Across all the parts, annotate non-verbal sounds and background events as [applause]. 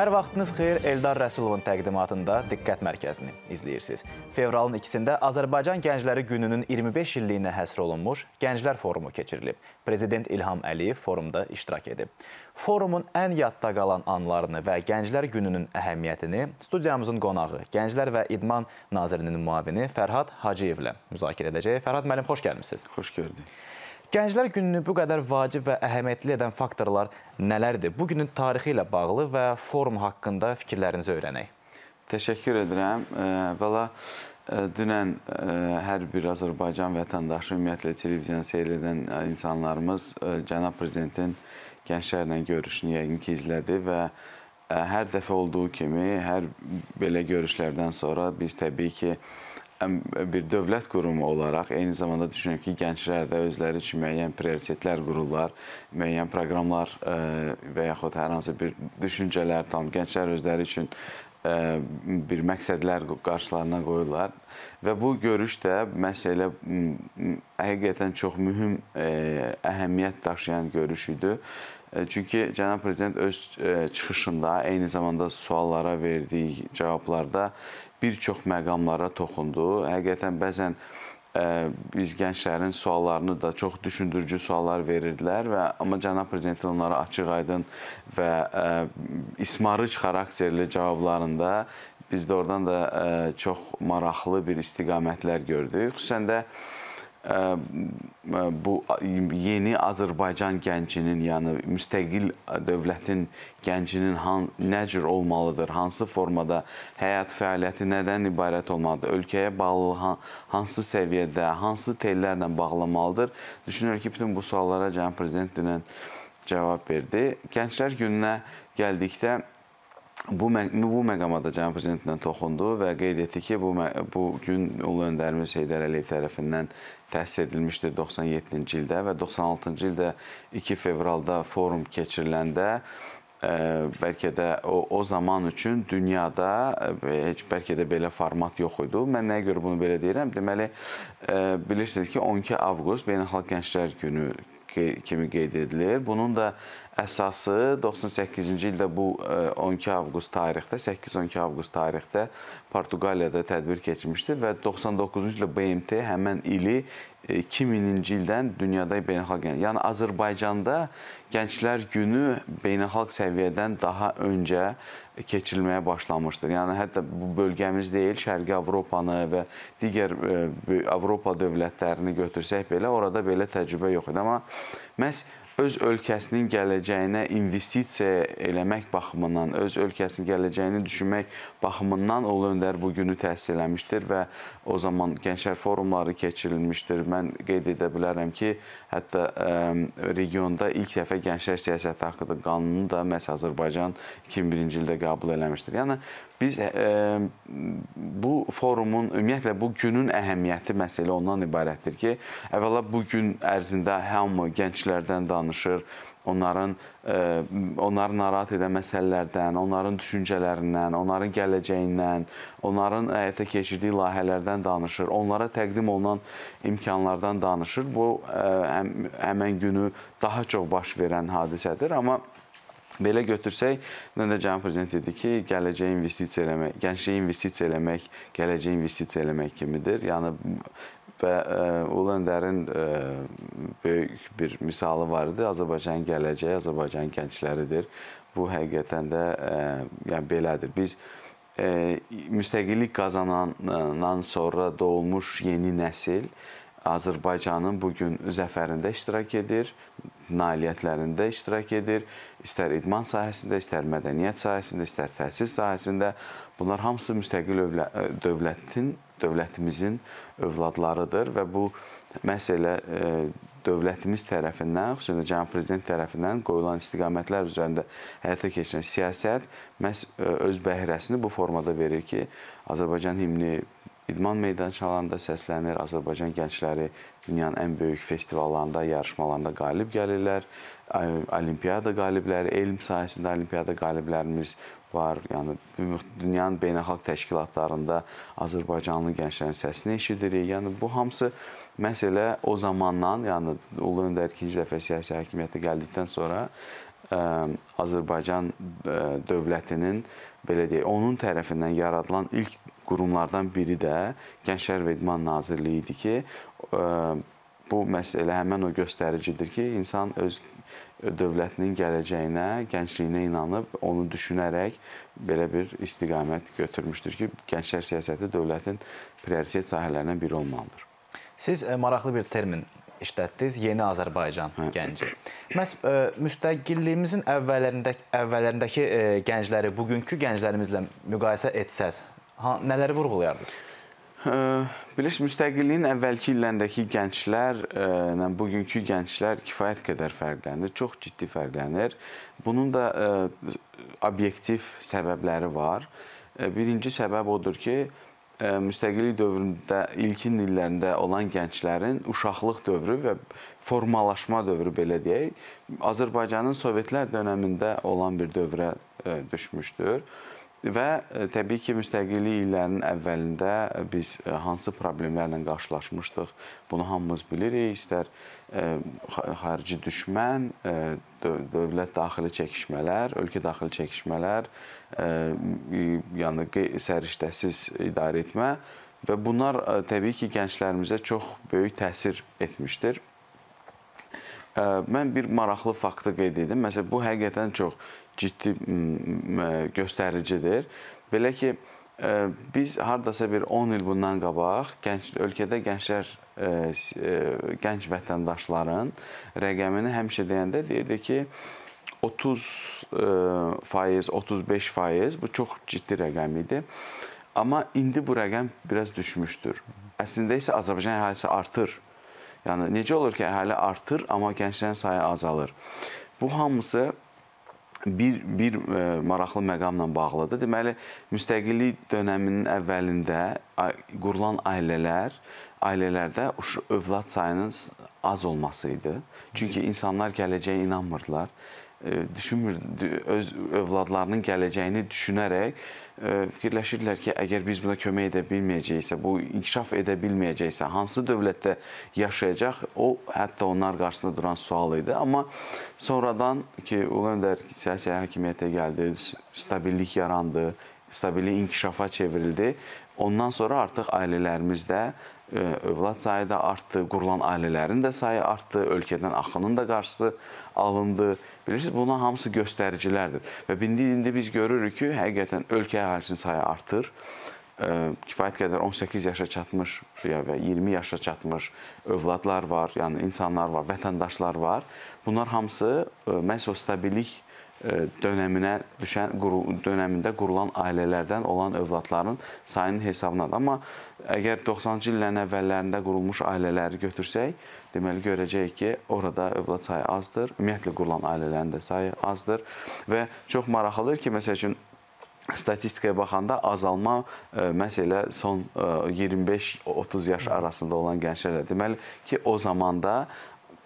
Hər vaxtınız xeyir Eldar Rəsulovun təqdimatında diqqət mərkəzini izləyirsiniz. Fevralın 2-də Azərbaycan Gəncləri Gününün 25 illiyinə həsr olunmuş Gənclər Forumu keçirilib. Prezident İlham Əliyev forumda iştirak edib. Forumun ən yadda qalan anlarını və Gənclər Gününün əhəmiyyətini studiyamızın qonağı, Gənclər və İdman Nazirinin müavini Fərhad Hacıyevlə müzakirə edəcək. Fərhad müəllim, xoş gəlmişsiniz. Xoş gördük. Gənclər gününü bu qədər vacib və əhəmiyyətli edən faktorlar nələrdir? Bu günün tarixi ilə bağlı və forum haqqında fikirlərinizi öyrənək. Təşəkkür edirəm. Vəla, e, dünən e, hər bir Azərbaycan vətəndaşı, ümumiyyətlə televiziyanı seyr edən e, insanlarımız cənab prezidentin gənclərlə görüşünü yəqin ki, izlədi və hər dəfə olduğu kimi, hər belə görüşlərdən sonra biz təbii ki, bir dövlət qurumu olaraq eyni zamanda düşünürəm ki, gənclər də özləri üçün müəyyən prioritetlər qururlar, müəyyən proqramlar e, və yaxud hər hansı bir düşüncələr tam gənclər özləri üçün e, bir məqsədlər qarşılarına qoyurlar və bu görüş də məhz elə həqiqətən çox mühüm e, əhəmiyyət daşıyan görüş idi E, çünki cənab prezident öz e, çıxışında, eyni zamanda suallara verdiyi cavablarda bir çox məqamlara toxundu. Həqiqətən bəzən e, biz gənclərin suallarını da çox düşündürücü suallar verirdilər və amma cənab prezidentin onlara açıq-aydın və ismarıç xarakterli cavablarında biz də oradan da çox maraqlı bir istiqamətlər gördük. Xüsusən də E, bu yeni Azərbaycan gəncinin, yəni müstəqil dövlətin gəncinin han, nə cür olmalıdır, hansı formada həyat fəaliyyəti nədən ibarət olmalıdır, ölkəyə bağlı han, hansı səviyyədə, hansı tellərlə bağlamalıdır? Düşünürəm ki, bütün bu suallara cənab prezident dünən cavab verdi. Gənclər gününə gəldikdə bu bu məqama da cənab prezidentlə toxundu və qeyd etdi ki, bu bu gün ulu öndərimiz Heydər Əliyev tərəfindən təsis edilmişdir 97-ci ildə və 96-cı ildə 2 fevralda forum keçiriləndə ə, e, bəlkə də o, o zaman üçün dünyada e, heç bəlkə də belə format yox idi. Mən nəyə görə bunu belə deyirəm? Deməli, ə, e, bilirsiniz ki, 12 avqust Beynəlxalq Gənclər Günü kimi qeyd edilir. Bunun da əsası 98-ci ildə bu 12 e, avqust tarixdə, 8-12 avqust tarixdə Portuqaliyada tədbir keçmişdi və 99-cu ildə BMT həmin ili 2000-ci e, ildən dünyada beynəlxalq, yəni Azərbaycanda Gənclər Günü beynəlxalq səviyyədən daha öncə keçirilməyə başlamışdır. Yəni hətta bu bölgəmiz deyil, Şərqi Avropanı və digər e, Avropa dövlətlərini götürsək belə orada belə təcrübə yox idi. Amma məhz öz ölkəsinin gələcəyinə investisiya eləmək baxımından, öz ölkəsinin gələcəyini düşünmək baxımından Ulu Öndər bu günü təhsil eləmişdir və o zaman gənclər forumları keçirilmişdir. Mən qeyd edə bilərəm ki, hətta ə, ehm, regionda ilk dəfə gənclər siyasəti haqqında qanunu da məhz Azərbaycan 2001-ci ildə qəbul eləmişdir. Yəni Biz ə, e, bu forumun ümumiyyətlə bu günün əhəmiyyəti məsələ ondan ibarətdir ki, əvvəla bu gün ərzində hamı gənclərdən danışır, onların ə, e, onları narahat edən məsələlərdən, onların düşüncələrindən, onların gələcəyindən, onların həyata keçirdiyi layihələrdən danışır, onlara təqdim olunan imkanlardan danışır. Bu ə, e, həm, həmin günü daha çox baş verən hadisədir, amma Belə götürsək, nə də cənab prezident dedi ki, gələcəyə investisiya eləmək, gəncliyə investisiya eləmək, gələcəyə investisiya eləmək kimidir. Yəni və e, Ulu Öndərin e, böyük bir misalı var idi. Azərbaycanın gələcəyi Azərbaycanın gəncləridir. Bu həqiqətən də ə, e, yəni belədir. Biz ə, müstəqillik qazanandan sonra doğulmuş yeni nəsil ə, Azərbaycanın bugün zəfərində iştirak edir, nailiyyətlərində iştirak edir. İstər idman sahəsində, istər mədəniyyət sahəsində, istər təhsil sahəsində. Bunlar hamısı müstəqil e, dövlətin, dövlətimizin övladlarıdır və bu məhz elə e, dövlətimiz tərəfindən, xüsusən də cənab prezident tərəfindən qoyulan istiqamətlər üzərində həyata keçirilən siyasət məhz e, öz bəhrəsini bu formada verir ki, Azərbaycan himni İdman meydançalarında səslənir, Azərbaycan gəncləri dünyanın ən böyük festivallarında, yarışmalarında qalib gəlirlər. Olimpiada qalibləri, elm sahəsində olimpiada qaliblərimiz var. Yəni dünyanın beynəlxalq təşkilatlarında Azərbaycanlı gənclərin səsini eşidirik. Yəni bu hamısı məsələ o zamandan, yəni Ulu Öndər ikinci dəfə siyasi hakimiyyətə gəldikdən sonra ə, Azərbaycan ə, dövlətinin belə deyək, onun tərəfindən yaradılan ilk qurumlardan biri də Gənclər və İdman Nazirliyi idi ki, e, bu məsələ həmin o göstəricidir ki, insan öz dövlətinin gələcəyinə, gəncliyinə inanıb, onu düşünərək belə bir istiqamət götürmüşdür ki, gənclər siyasəti dövlətin prioritet sahələrindən biri olmalıdır. Siz e, maraqlı bir termin işlətdiniz, yeni Azərbaycan hə. gənci. Məs ə, e, müstəqilliyimizin əvvəllərində əvvəllərindəki ə, gəncləri bugünkü gənclərimizlə müqayisə etsəz, nələri vurğulayardınız? Hə, Bilirsiniz, müstəqilliyin əvvəlki illərindəki gənclərlə e, bugünkü gənclər kifayət qədər fərqlənir, çox ciddi fərqlənir. Bunun da e, obyektiv səbəbləri var. E, birinci səbəb odur ki, müstəqillik dövründə ilkin illərində olan gənclərin uşaqlıq dövrü və formalaşma dövrü belə deyək, Azərbaycanın Sovetlər dövründə olan bir dövrə düşmüşdür. Və e, təbii ki, müstəqillik illərinin əvvəlində e, biz e, hansı problemlərlə qarşılaşmışdıq, bunu hamımız bilirik. İstər xarici düşmən, dövlət daxili çəkişmələr, ölkə daxili çəkişmələr, yəni səriştəsiz idarə etmə və bunlar təbii ki, gənclərimizə çox böyük təsir etmişdir mən bir maraqlı faktı qeyd edim. Məsələn, bu həqiqətən çox ciddi e, göstəricidir. Belə ki, e, biz hardasa bir 10 il bundan qabaq gənc ölkədə gənclər e, gənc vətəndaşların rəqəmini həmişə deyəndə deyirdi ki, 30 faiz, 35 faiz bu çox ciddi rəqəm idi. Amma indi bu rəqəm biraz düşmüşdür. Əslində isə Azərbaycan əhalisi artır. Yəni necə olur ki, əhali artır, amma gənclərin sayı azalır. Bu hamısı bir bir e, maraqlı məqamla bağlıdır. Deməli, müstəqillik dövrünün əvvəlində qurulan ailələr ailələrdə övlad sayının az olması idi. Çünki insanlar gələcəyə inanmırdılar. E, düşünmür, öz övladlarının gələcəyini düşünərək e, fikirləşirlər ki, əgər biz buna kömək edə bilməyəcəksə, bu inkişaf edə bilməyəcəksə, hansı dövlətdə yaşayacaq, o hətta onlar qarşısında duran sual idi. Amma sonradan ki, Ulu Öndər siyasi hakimiyyətə gəldi, stabillik yarandı, stabillik inkişafa çevrildi. Ondan sonra artıq ailələrimiz də övlad sayı da artdı, qurulan ailələrin də sayı artdı, ölkədən axının da qarşısı alındı. Bilirsiniz, buna hamısı göstəricilərdir. Və indi biz görürük ki, həqiqətən ölkə əhalisinin sayı artır kifayət qədər 18 yaşa çatmış və 20 yaşa çatmış övladlar var, yəni insanlar var, vətəndaşlar var. Bunlar hamısı e, məhz o stabillik E, dönəminə düşən quru, dönəmində qurulan ailələrdən olan övladların sayının hesabınadır. Amma əgər 90-cı illərin əvvəllərində qurulmuş ailələri götürsək, deməli görəcəyik ki, orada övlad sayı azdır. Ümumiyyətlə qurulan ailələrin də sayı azdır və çox maraqlıdır ki, məsəl üçün statistikaya baxanda azalma ə, e, məsələ son e, 25-30 yaş arasında olan gənclərdə. Deməli ki, o zamanda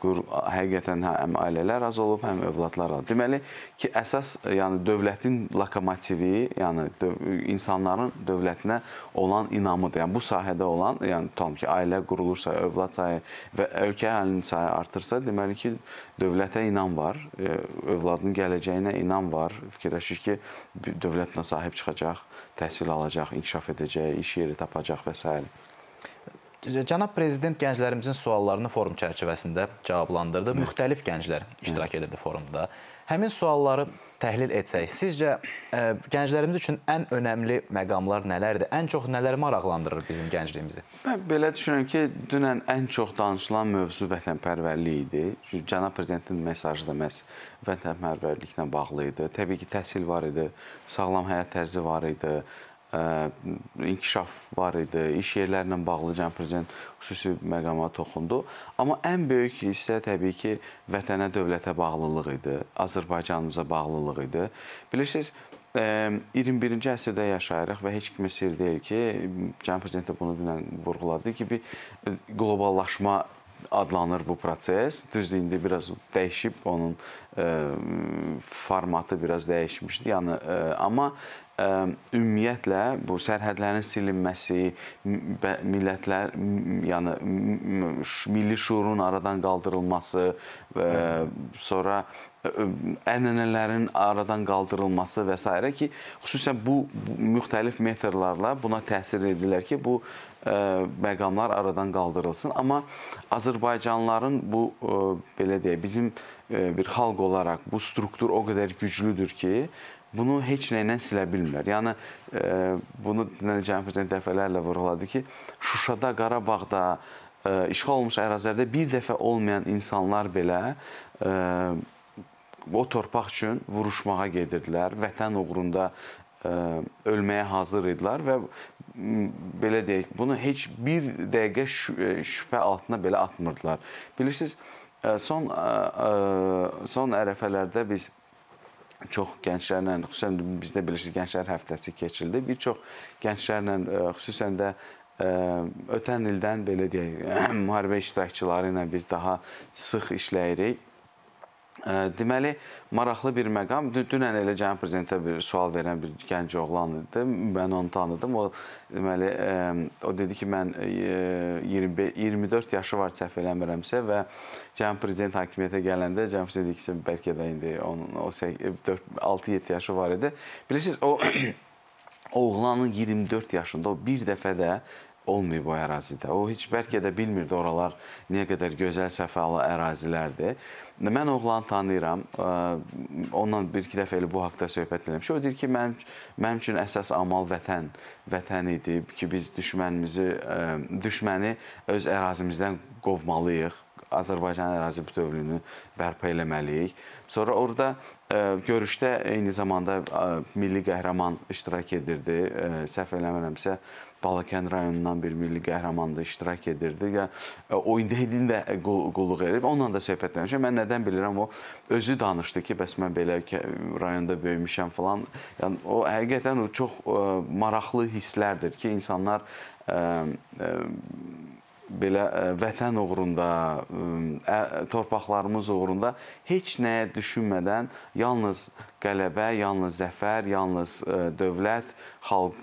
qur həqiqətən hə, həm ailələr az olub, həm övladlar az. Deməli ki, əsas yəni dövlətin lokomotivi, yəni döv insanların dövlətinə olan inamıdır. Yəni bu sahədə olan, yəni tutalım ki, ailə qurulursa, övlad sayı və ölkə əhalinin sayı artırsa, deməli ki, dövlətə inam var, e, övladın gələcəyinə inam var. Fikirləşir ki, dövlətinə sahib çıxacaq, təhsil alacaq, inkişaf edəcək, iş yeri tapacaq və s. Cənab prezident gənclərimizin suallarını forum çərçivəsində cavablandırdı. Müxtəlif gənclər iştirak edirdi forumda. Həmin sualları təhlil etsək, sizcə ə, e, gənclərimiz üçün ən önəmli məqamlar nələrdir? Ən çox nələr maraqlandırır bizim gəncliyimizi? Mən belə düşünürəm ki, dünən ən çox danışılan mövzu vətənpərvərlik idi. Cənab prezidentin mesajı da məhz vətənpərvərliklə bağlı idi. Təbii ki, təhsil var idi, sağlam həyat tərzi var idi, inkişaf var idi, iş yerlərlə bağlı Cənab Prezident xüsusi məqama toxundu. Amma ən böyük hissə təbii ki, vətənə, dövlətə bağlılıq idi, Azərbaycanımıza bağlılıq idi. Bilirsiniz, 21-ci əsrdə yaşayırıq və heç kimə sir deyil ki, Cənab Prezident də bunu dünən vurğuladı ki, bir qloballaşma adlanır bu proses. Düzdür, indi biraz dəyişib onun E, formatı biraz dəyişmişdi. Yəni e, amma e, ümumiyyətlə bu sərhədlərin silinməsi, millətlər, yəni milli şuurun aradan qaldırılması və sonra ənənələrin aradan qaldırılması və s. ki, xüsusən bu müxtəlif metrlarla buna təsir edirlər ki, bu məqamlar aradan qaldırılsın. Amma Azərbaycanlıların bu belə deyək, bizim E, bir xalq olaraq bu struktur o qədər güclüdür ki, bunu heç nə ilə silə bilmirlər. Yəni e, bunu Cəmi Prezident dəfələrlə vurğuladı ki, Şuşada, Qarabağda e, işğal olunmuş ərazilərdə bir dəfə olmayan insanlar belə o torpaq üçün vuruşmağa gedirdilər, vətən uğrunda ölməyə hazır idilər və belə deyək, bunu heç bir dəqiqə şübhə altına belə atmırdılar. Bilirsiniz, Son son ərəfələrdə biz çox gənclərlə, xüsusən bizdə bilirsiniz gənclər həftəsi keçirildi. Bir çox gənclərlə, xüsusən də ötən ildən belə deyək, [clears throat] müharibə iştirakçıları ilə biz daha sıx işləyirik. Deməli, maraqlı bir məqam. Dünən elə cənab prezidentə bir sual verən bir gənc oğlan idi. Mən onu tanıdım. O deməli, o dedi ki, mən 20, 24 yaşı var səhv eləmirəmsə və cənab prezident hakimiyyətə gələndə cənab prezident ikisi bəlkə də indi onun o 6-7 e, yaşı var idi. Bilirsiniz, o [clears throat] oğlanın 24 yaşında o bir dəfə də olmayıb o ərazidə. O heç bəlkə də bilmirdi oralar nə qədər gözəl səfalı ərazilərdir. Mən oğlanı tanıyıram. Onunla bir-iki dəfə elə bu haqqda söhbət eləmişik. O deyir ki, mənim mənim üçün əsas amal vətən, vətən idi ki, biz düşmənimizi düşməni öz ərazimizdən qovmalıyıq. Azərbaycan ərazi bütövlüyünü bərpa eləməliyik. Sonra orada ə, görüşdə eyni zamanda ə, milli qəhrəman iştirak edirdi. Ə, səhv eləmirəmsə, Balakən rayonundan bir milli qəhrəman da iştirak edirdi. Ya e, o indi Hedin də e, qulluq edib. Onunla da söhbətləmişəm. Mən nədən bilirəm o özü danışdı ki, bəs mən belə rayonda böyümüşəm falan. Yəni o həqiqətən o çox ə, e, maraqlı hisslərdir ki, insanlar ə, ə, belə e, vətən uğrunda, e, torpaqlarımız uğrunda heç nəyə düşünmədən yalnız qələbə, yalnız zəfər, yalnız e, dövlət, xalq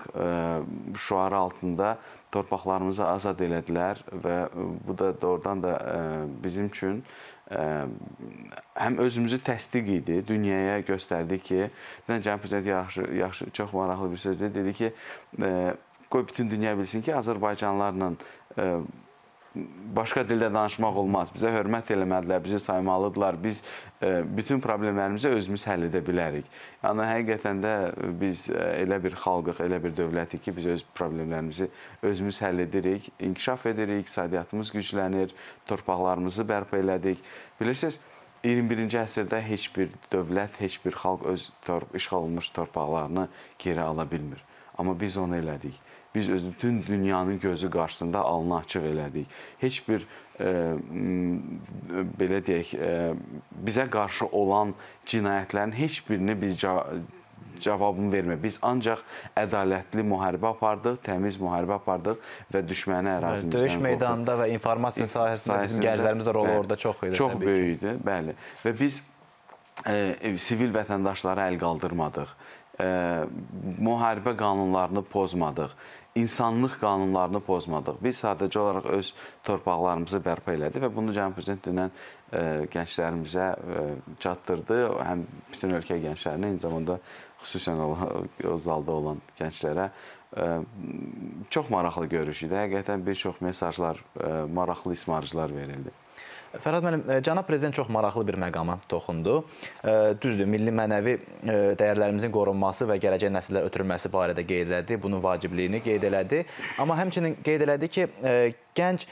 şüarı altında torpaqlarımızı azad elədilər və bu da doğrudan da bizim üçün həm özümüzü təsdiq idi, dünyaya göstərdi ki, Cənab Prezident yaxşı, yaxşı, çox maraqlı bir söz dedi, dedi ki, qoy bütün dünya bilsin ki, Azərbaycanlarla başqa dildə danışmaq olmaz. Bizə hörmət eləməlidirlər, bizi saymalıdırlar. Biz e, bütün problemlərimizi özümüz həll edə bilərik. Yəni həqiqətən də e, biz e, elə bir xalqıq, elə bir dövlətik ki, biz öz problemlərimizi özümüz həll edirik, inkişaf edirik, iqtisadiyyatımız güclənir, torpaqlarımızı bərpa elədik. Bilirsiniz, 21-ci əsrdə heç bir dövlət, heç bir xalq öz işğal olunmuş torpaqlarını geri ala bilmir. Amma biz onu elədik biz öz bütün dünyanın gözü qarşısında alnı açıq elədik. Heç bir e, belə deyək, e, bizə qarşı olan cinayətlərin heç birini biz cavabını vermir. Biz ancaq ədalətli müharibə apardıq, təmiz müharibə apardıq və düşməni ərazimizdən Döyüş meydanında və informasiya sahəsində, sahəsində bizim gənclərimiz də rolu orada çox idi. Çox böyük idi, bəli. Və biz e, sivil vətəndaşlara əl qaldırmadıq ə, müharibə qanunlarını pozmadıq, insanlıq qanunlarını pozmadıq. Biz sadəcə olaraq öz torpaqlarımızı bərpa elədik və bunu cənab prezident dünən ə, gənclərimizə ə, çatdırdı. Həm bütün ölkə gənclərinə, eyni zamanda xüsusən o zalda olan gənclərə ə, çox maraqlı görüş idi. Həqiqətən bir çox mesajlar, ə, maraqlı ismarıclar verildi. Fərhad müəllim, e, cənab prezident çox maraqlı bir məqama toxundu. E, düzdür, milli mənəvi e, dəyərlərimizin qorunması və gələcək nəsillərə ötürülməsi barədə qeyd elədi, bunun vacibliyini qeyd elədi. Amma həmçinin qeyd elədi ki, gənc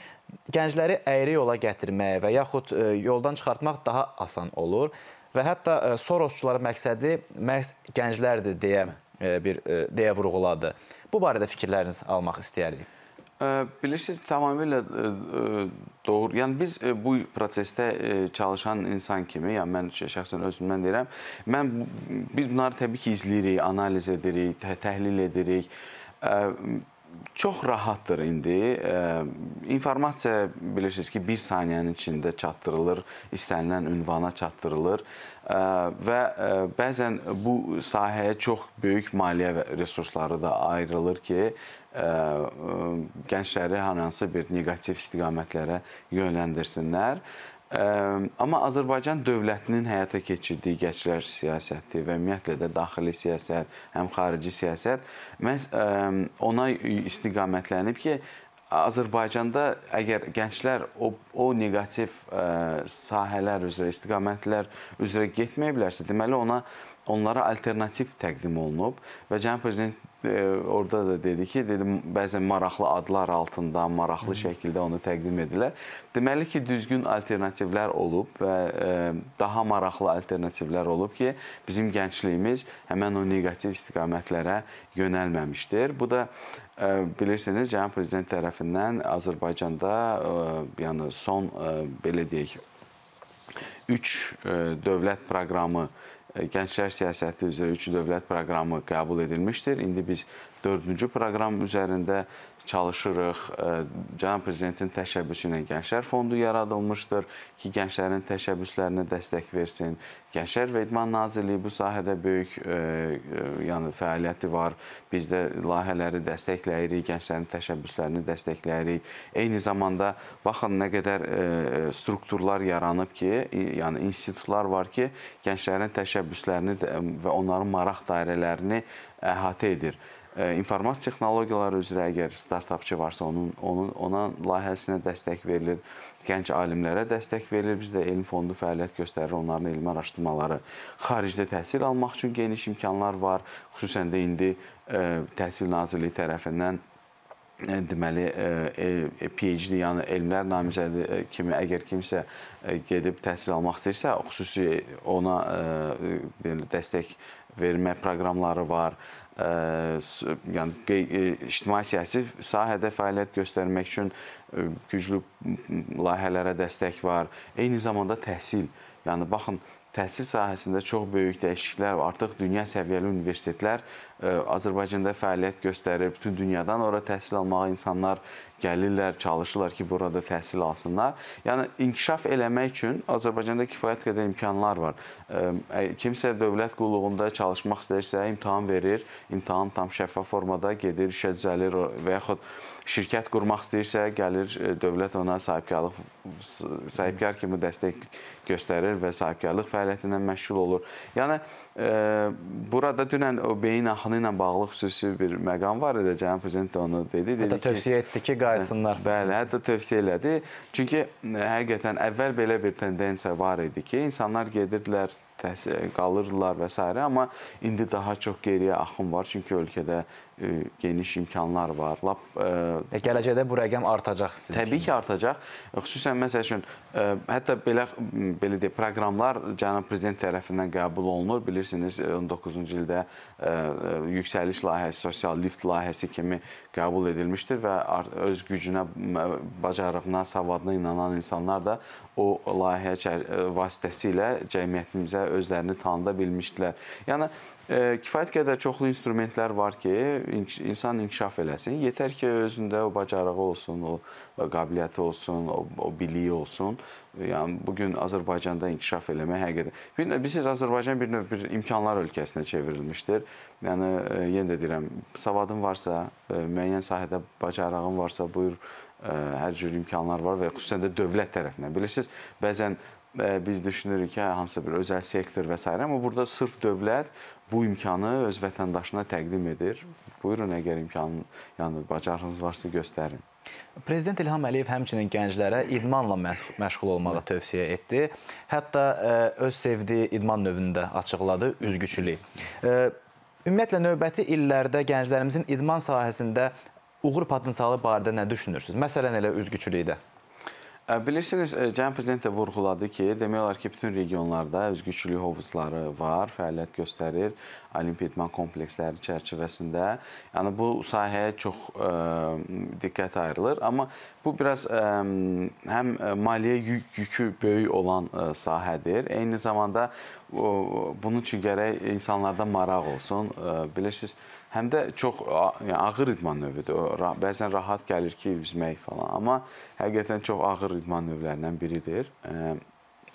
gəncləri əyri yola gətirmək və yaxud yoldan çıxartmaq daha asan olur və hətta Sorosçuların məqsədi məhz gənclərdir deyə bir deyə vurğuladı. Bu barədə fikirlərinizi almaq istəyərdik. Bilirsiniz, tamamilə Doğru. Yəni biz e, bu prosesdə e, çalışan insan kimi, yəni mən şəxsən özümdən deyirəm, mən biz bunları təbii ki izləyirik, analiz edirik, təhlil edirik çox rahatdır indi. İnformasiya bilirsiniz ki, 1 saniyənin içində çatdırılır, istənilən ünvana çatdırılır və bəzən bu sahəyə çox böyük maliyyə resursları da ayrılır ki, gəncləri hansı bir neqativ istiqamətlərə yönləndirsinlər. Amma Azərbaycan dövlətinin həyata keçirdiyi gənclər siyasəti və ümumiyyətlə də daxili siyasət, həm xarici siyasət məhz ona istiqamətlənib ki, Azərbaycanda əgər gənclər o, o neqativ ə, sahələr üzrə, istiqamətlər üzrə getməyiblərsə, deməli ona onlara alternativ təqdim olunub və cənab prezident e, orada da dedi ki, dedim bəzən maraqlı adlar altında, maraqlı şəkildə onu təqdim edilər. Deməli ki, düzgün alternativlər olub və e, daha maraqlı alternativlər olub ki, bizim gəncliyimiz həmin o neqativ istiqamətlərə yönəlməmişdir. Bu da e, bilirsiniz, cənab prezident tərəfindən Azərbaycanda yəni son belə deyək 3 dövlət proqramı E, Gənclər siyasəti üzrə üç dövlət proqramı qəbul edilmişdir. İndi biz dördüncü proqram üzərində çalışırıq. E, Cənab Prezidentin təşəbbüsü ilə Gənclər Fondu yaradılmışdır ki, gənclərin təşəbbüslərinə dəstək versin. Gənclər və İdman Nazirliyi bu sahədə böyük e, e, yəni, fəaliyyəti var. Biz də layihələri dəstəkləyirik, gənclərin təşəbbüslərini dəstəkləyirik. Eyni zamanda, baxın, nə qədər e, strukturlar yaranıb ki, yəni institutlar var ki, gənclərin təşəbbüslərini e, və onların maraq dairələrini əhatə edir informasiya texnologiyaları üzrə əgər startapçı varsa, onun onun ona layihəsinə dəstək verilir, gənc alimlərə dəstək verilir. Biz də Elm Fondu fəaliyyət göstərir, onların elmi araşdırmaları xaricdə təhsil almaq üçün geniş imkanlar var. Xüsusən də indi Təhsil Nazirliyi tərəfindən Hə, deməli e, e, e, PhD, yəni elmlər namizədi kimi əgər kimsə gedib təhsil almaq istəyirsə, xüsusi ona dəstək vermə proqramları var. Yəni ictimai siyasi sahədə fəaliyyət göstərmək üçün güclü layihələrə dəstək var. Eyni zamanda təhsil. Yəni baxın, təhsil sahəsində çox böyük dəyişikliklər var. Artıq dünya səviyyəli universitetlər Azərbaycanda fəaliyyət göstərir, bütün dünyadan ora təhsil almağa insanlar gəlirlər, çalışırlar ki, burada təhsil alsınlar. Yəni inkişaf eləmək üçün Azərbaycanda kifayət qədər imkanlar var. Kimsə dövlət qulluğunda çalışmaq istəyirsə, imtahan verir, imtahan tam şəffaf formada gedir, işə düzəlir və yaxud şirkət qurmaq istəyirsə, gəlir e, dövlət ona sahibkarlıq sahibkar kimi dəstək göstərir və sahibkarlıq fəaliyyətindən məşğul olur. Yəni e, burada dünən o beyin axını baxını ilə bağlı xüsusi bir məqam var idi. Cənab prezident də onu dedi. Hətta dedi tövsiyə ki, etdi ki, qayıtsınlar. Hə, bəli, hətta tövsiyə elədi. Çünki e, həqiqətən əvvəl belə bir tendensiya var idi ki, insanlar gedirdilər E, qalırdılar və s. amma indi daha çox geriyə axın var, çünki ölkədə e, geniş imkanlar var. Lap e, e, gələcəkdə bu rəqəm artacaq sizin. Təbii ki, artacaq. Xüsusən məsəl üçün e, hətta belə belə deyə proqramlar cənab prezident tərəfindən qəbul olunur. Bilirsiniz 19-cu ildə e, yüksəliş layihəsi, sosial lift layihəsi kimi qəbul edilmişdir və öz gücünə, bacarığına, savadına inanan insanlar da o layihə e, vasitəsilə cəmiyyətimizə özlərini tanıda bilmişdilər. Yəni e, kifayət qədər çoxlu instrumentlər var ki, insan inkişaf eləsin. Yetər ki, özündə o bacarığı olsun, o qabiliyyəti olsun, o, o biliyi olsun. Yəni bu gün Azərbaycanda inkişaf eləmək həqiqətən. Bilirsiniz, Azərbaycan bir növ bir imkanlar ölkəsinə çevrilmişdir. Yəni e, yenə də deyirəm, savadın varsa, müəyyən sahədə bacarığın varsa, buyur hər cür imkanlar var və xüsusən də dövlət tərəfindən. Bilirsiniz, bəzən e, biz düşünürük ki, hə, hansısa bir özəl sektor və s. amma burada sırf dövlət bu imkanı öz vətəndaşına təqdim edir. Buyurun, əgər imkanın, yəni bacarığınız varsa göstərin. Prezident İlham Əliyev həmçinin gənclərə idmanla məşğul olmağı hə. tövsiyə etdi. Hətta e, öz sevdiyi idman növünü də açıqladı, üzgüçülük. E, ümumiyyətlə növbəti illərdə gənclərimizin idman sahəsində uğur potensialı barədə nə düşünürsünüz? Məsələn, elə üzgüçülükdə. Bilirsiniz, Cənab Prezident də vurğuladı ki, demək olar ki, bütün regionlarda özgüçülük hovuzları var, fəaliyyət göstərir olimpiya idman kompleksləri çərçivəsində. Yəni, bu sahəyə çox ə, diqqət ayrılır. Amma bu biraz ə, həm maliyyə yük, yükü böyük olan ə, sahədir. Eyni zamanda ə, bunun üçün gərək insanlarda maraq olsun. Ə, bilirsiniz, həm də çox yəni, ağır idman növüdür. O, bəzən rahat gəlir ki, üzmək falan, amma həqiqətən çox ağır idman növlərindən biridir.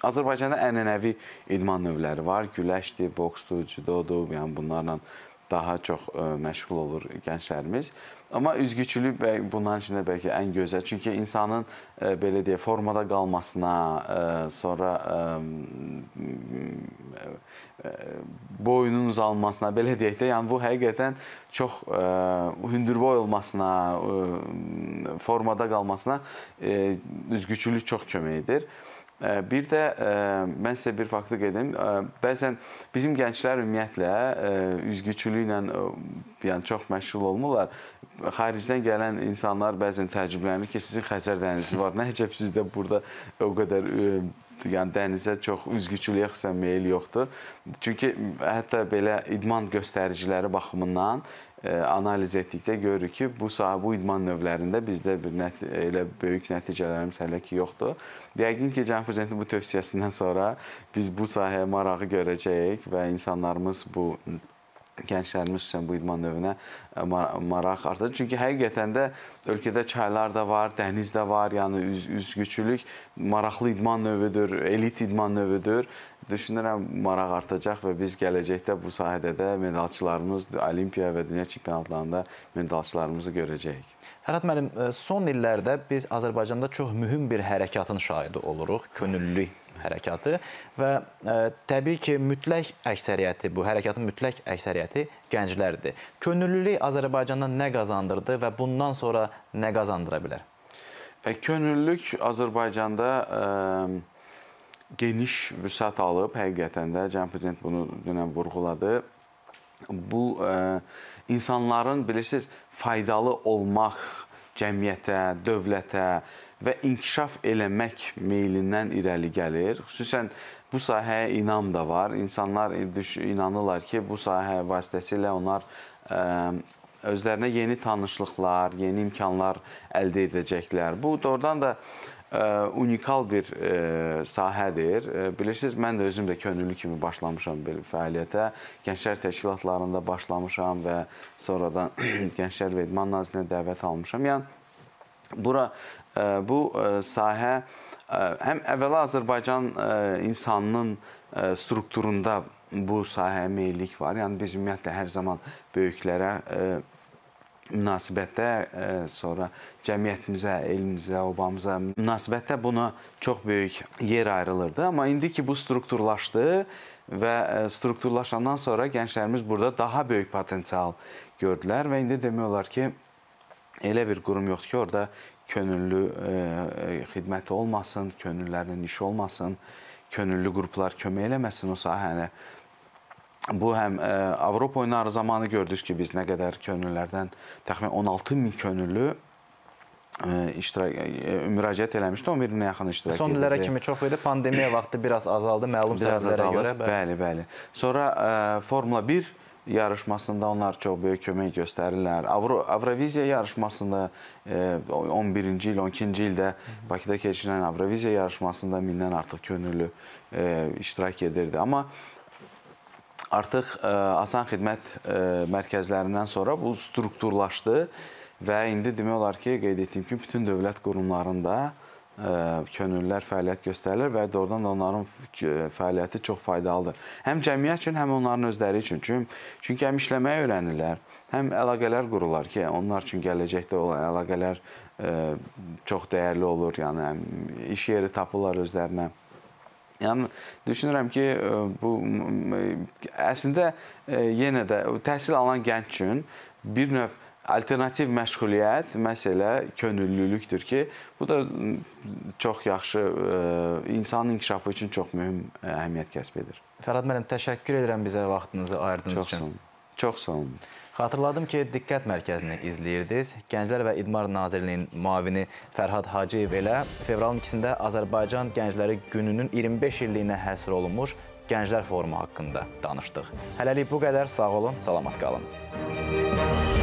Azərbaycanda ənənəvi idman növləri var. Güləşdir, boksdur, cüdodur, yəni bunlarla daha çox ə, e, məşğul olur gənclərimiz. Amma üzgüçülük bundan içində bəlkə ən gözəl. Çünki insanın ə, e, belə deyə formada qalmasına, ə, e, sonra ə, ə, boyunun uzalmasına, belə deyək də, yəni bu həqiqətən çox ə, hündürboy olmasına, ə, formada qalmasına ə, üzgüçülük çox kömək edir. Ə, Bir də e, mən sizə bir faktı qeyd edim. E, bəzən bizim gənclər ümumiyyətlə e, üzgüçülüklə yəni çox məşğul olmurlar. Xaricdən gələn insanlar bəzən təəccüblənir ki, sizin Xəzər dənizi var. [laughs] Nə həcəb sizdə burada o qədər yəni dənizə çox üzgüçülüyə xüsusən meyl yoxdur. Çünki hətta belə idman göstəriciləri baxımından E, analiz etdikdə görürük ki, bu sahə, bu idman növlərində bizdə bir nət elə böyük nəticələrimiz hələ ki yoxdur. Yəqin ki, Cənab Prezidentin bu tövsiyəsindən sonra biz bu sahəyə marağı görəcəyik və insanlarımız bu gənclərimiz xüsusən bu idman növünə e, maraq artır. Çünki həqiqətən də ölkədə çaylar da var, dəniz də var, yəni üz üzgüçülük maraqlı idman növüdür, elit idman növüdür. Düşünürəm maraq artacaq və biz gələcəkdə bu sahədə də medalçılarımız olimpiya və dünya çempionatlarında medalçılarımızı görəcəyik. Hərat müəllim, e, son illərdə biz Azərbaycanda çox mühüm bir hərəkatın şahidi oluruq, könüllülük hərəkatı və ə, e, təbii ki, mütləq əksəriyyəti, bu hərəkatın mütləq əksəriyyəti gənclərdir. Könüllülük Azərbaycanda nə qazandırdı və bundan sonra nə qazandıra bilər? E, könüllülük Azərbaycanda ə e, geniş vüsət alıb həqiqətən də cənab prezident bunu dünən vurğuladı. Bu ə, insanların bilirsiniz faydalı olmaq cəmiyyətə, dövlətə və inkişaf eləmək meylindən irəli gəlir. Xüsusən bu sahəyə inam da var. İnsanlar inanırlar ki, bu sahə vasitəsilə onlar özlərinə yeni tanışlıqlar, yeni imkanlar əldə edəcəklər. Bu doğrudan da unikal bir e, sahədir. Bilirsiniz, mən də özüm də könüllü kimi başlamışam belə fəaliyyətə. Gənclər təşkilatlarında başlamışam və sonradan [clears throat] Gənclər və İdman Nazirinə dəvət almışam. Yəni bura e, bu e, sahə həm əvvəla Azərbaycan insanının strukturunda bu sahəyə meyllik var. Yəni biz ümumiyyətlə hər zaman böyüklərə münasibətdə e, sonra cəmiyyətimizə, elmimizə, obamıza münasibətdə buna çox böyük yer ayrılırdı. Amma indiki bu strukturlaşdı və e, strukturlaşandan sonra gənclərimiz burada daha böyük potensial gördülər və indi demək olar ki, elə bir qurum yoxdur ki, orada könüllü e, xidməti olmasın, könüllülərin işi olmasın, könüllü qruplar kömək eləməsin o sahəni Bu həm ə, e, Avropa oyunları zamanı gördük ki, biz nə qədər könüllülərdən təxminən 16 min könüllü e, iştirak e, müraciət eləmişdi. 11 minə yaxın iştirak Son edildi. Son illərə kimi çox idi. Pandemiya vaxtı biraz azaldı məlum səbəblərə görə. Bəli, bəli. Sonra ə, Formula 1 yarışmasında onlar çox böyük kömək göstərirlər. Avro Avroviziya yarışmasında 11-ci il, 12-ci ildə Bakıda keçirilən Avroviziya yarışmasında mindən artıq könüllü iştirak edirdi. Amma artıq ə, e, asan xidmət ə, e, mərkəzlərindən sonra bu strukturlaşdı və indi demək olar ki, qeyd etdiyim kimi bütün dövlət qurumlarında ə, e, könüllülər fəaliyyət göstərirlər və doğrudan da onların fəaliyyəti çox faydalıdır. Həm cəmiyyət üçün, həm onların özləri üçün. Çünki, çünki həm işləməyi öyrənirlər, həm əlaqələr qururlar ki, onlar üçün gələcəkdə olan əlaqələr ə, çox dəyərli olur. Yəni iş yeri tapırlar özlərinə. Yəni düşünürəm ki, e, bu əslində e, yenə də təhsil alan gənc üçün bir növ alternativ məşğuliyyət məsələ könüllülükdür ki, bu da çox yaxşı e, insanın inkişafı üçün çox mühüm əhəmiyyət kəsb edir. Fərhad müəllim, təşəkkür edirəm bizə vaxtınızı ayırdığınız çox üçün. Çox sağ olun. Çox sağ olun. Xatırladım ki, diqqət mərkəzini izləyirdiniz. Gənclər və İdman Nazirliyinin müavini Fərhad Hacıyev elə fevralın 2-də Azərbaycan Gəncləri Gününün 25 illiyinə həsr olunmuş Gənclər Forumu haqqında danışdıq. Hələlik bu qədər, sağ olun, salamat qalın. Müzik